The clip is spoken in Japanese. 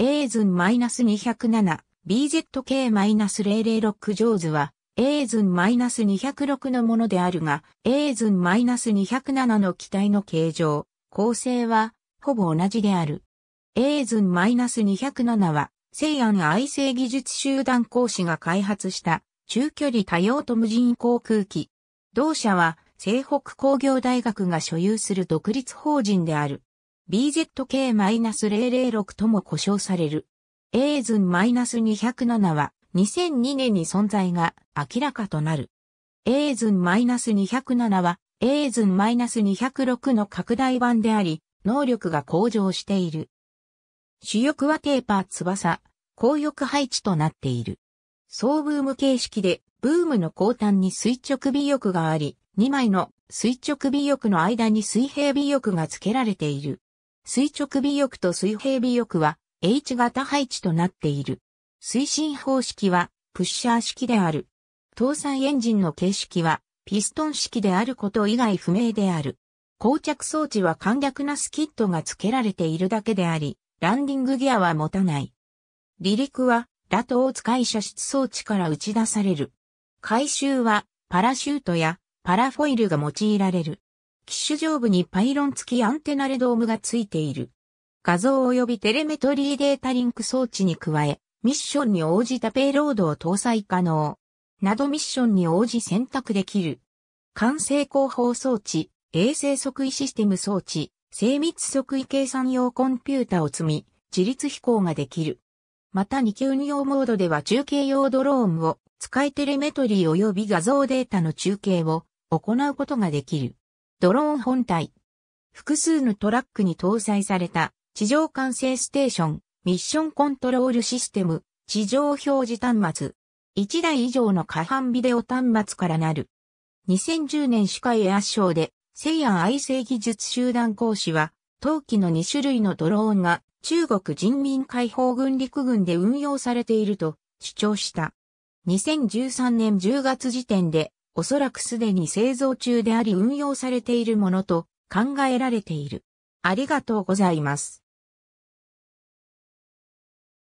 エーズン -207、BZK-006 ジョーズは、エーズン -206 のものであるが、エーズン -207 の機体の形状、構成は、ほぼ同じである。エーズン -207 は、西安愛生技術集団講師が開発した中距離多用途無人航空機。同社は西北工業大学が所有する独立法人である。BZK-006 とも呼称される。エーズン -207 は2002年に存在が明らかとなる。エーズン -207 はエーズン -206 の拡大版であり、能力が向上している。主翼はテーパー翼、後翼配置となっている。総ブーム形式で、ブームの後端に垂直尾翼があり、2枚の垂直尾翼の間に水平尾翼が付けられている。垂直尾翼と水平尾翼は H 型配置となっている。推進方式はプッシャー式である。搭載エンジンの形式はピストン式であること以外不明である。膠着装置は簡略なスキットが付けられているだけであり、ランディングギアは持たない。離陸はラトを使い射出装置から打ち出される。回収はパラシュートやパラフォイルが用いられる。機種上部にパイロン付きアンテナレドームが付いている。画像及びテレメトリーデータリンク装置に加え、ミッションに応じたペイロードを搭載可能。などミッションに応じ選択できる。完成広報装置、衛星測位システム装置、精密測位計算用コンピュータを積み、自律飛行ができる。また2級運用モードでは中継用ドローンを使いテレメトリー及び画像データの中継を行うことができる。ドローン本体。複数のトラックに搭載された地上管制ステーション、ミッションコントロールシステム、地上表示端末。1台以上の下半ビデオ端末からなる。2010年歯科エアショーで、西安愛生技術集団講師は、当季の2種類のドローンが中国人民解放軍陸軍で運用されていると主張した。2013年10月時点でおそらくすでに製造中であり運用されているものと考えられている。ありがとうございます。